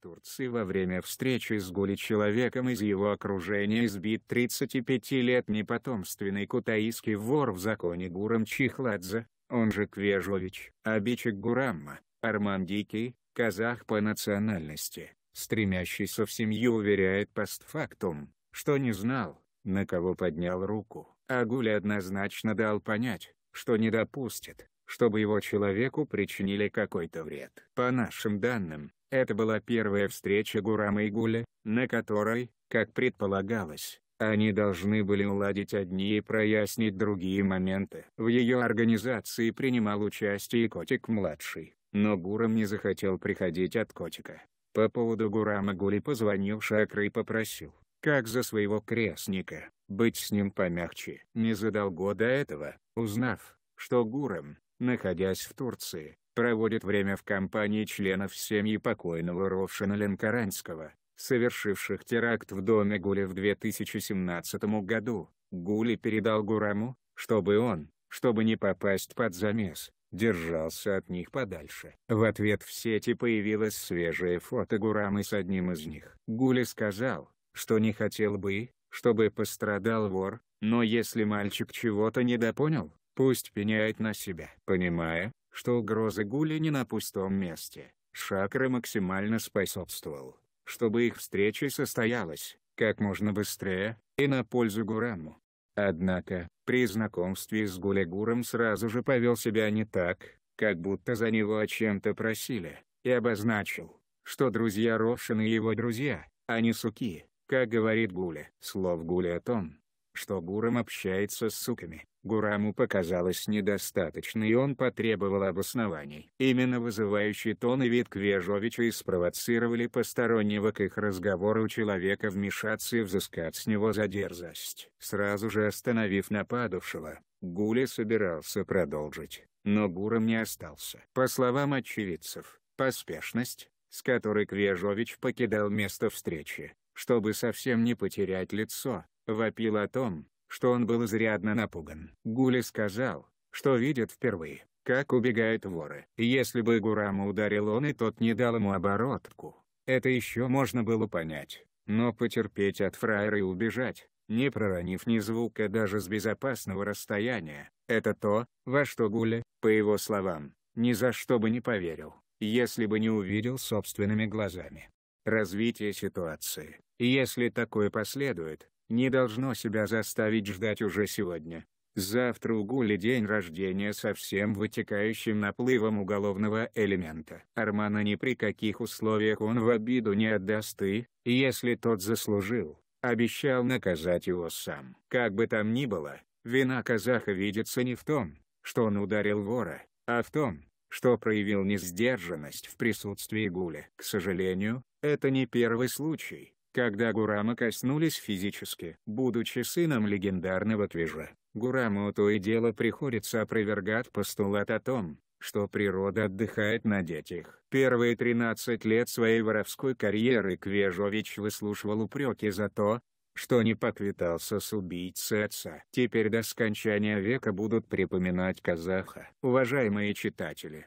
Турции во время встречи с Гули человеком из его окружения избит 35-летний потомственный кутаисский вор в законе Гурам Чихладзе, он же Квежович. Обичек Гурамма, Арман Дикий, казах по национальности, стремящийся в семью уверяет постфактум, что не знал, на кого поднял руку. А Гуля однозначно дал понять, что не допустит, чтобы его человеку причинили какой-то вред. По нашим данным, это была первая встреча Гурама и Гуля, на которой, как предполагалось, они должны были уладить одни и прояснить другие моменты. В ее организации принимал участие Котик-младший, но Гурам не захотел приходить от Котика. По поводу Гурама Гули позвонил Шакры и попросил, как за своего крестника, быть с ним помягче. Не задал года этого, узнав, что Гурам, находясь в Турции, проводит время в компании членов семьи покойного Ровшина Ленкаранского, совершивших теракт в доме Гули в 2017 году. Гули передал Гураму, чтобы он, чтобы не попасть под замес, держался от них подальше. В ответ в сети появилось свежее фото Гурамы с одним из них. Гули сказал, что не хотел бы, чтобы пострадал вор, но если мальчик чего-то недопонял, пусть пеняет на себя. Понимая, что угрозы гули не на пустом месте. Шакра максимально способствовал, чтобы их встреча состоялась как можно быстрее и на пользу Гураму. Однако, при знакомстве с Гулягуром сразу же повел себя не так, как будто за него о чем-то просили, и обозначил, что друзья Рошин и его друзья, а не суки, как говорит Гуля. Слов Гуля о том, что Гурам общается с суками. Гураму показалось недостаточно и он потребовал обоснований. Именно вызывающий тон и вид Квежовича и спровоцировали постороннего к их разговору человека вмешаться и взыскать с него за дерзость. Сразу же остановив нападавшего, Гули собирался продолжить, но Гурам не остался. По словам очевидцев, поспешность, с которой Квежович покидал место встречи, чтобы совсем не потерять лицо, вопил о том, что он был изрядно напуган. Гули сказал, что видит впервые, как убегают воры. Если бы Гурама ударил он и тот не дал ему оборотку, это еще можно было понять, но потерпеть от фраера и убежать, не проронив ни звука даже с безопасного расстояния, это то, во что Гули, по его словам, ни за что бы не поверил, если бы не увидел собственными глазами. Развитие ситуации, если такое последует, не должно себя заставить ждать уже сегодня. Завтра у Гули день рождения со всем вытекающим наплывом уголовного элемента. Армана ни при каких условиях он в обиду не отдаст и, если тот заслужил, обещал наказать его сам. Как бы там ни было, вина казаха видится не в том, что он ударил вора, а в том, что проявил несдержанность в присутствии Гули. К сожалению, это не первый случай, когда Гурама коснулись физически, будучи сыном легендарного Твижа. Гураму то и дело приходится опровергать постулат о том, что природа отдыхает на детях. Первые 13 лет своей воровской карьеры Квежович выслушивал упреки за то, что не поквитался с убийцей отца. Теперь до скончания века будут припоминать казаха. Уважаемые читатели,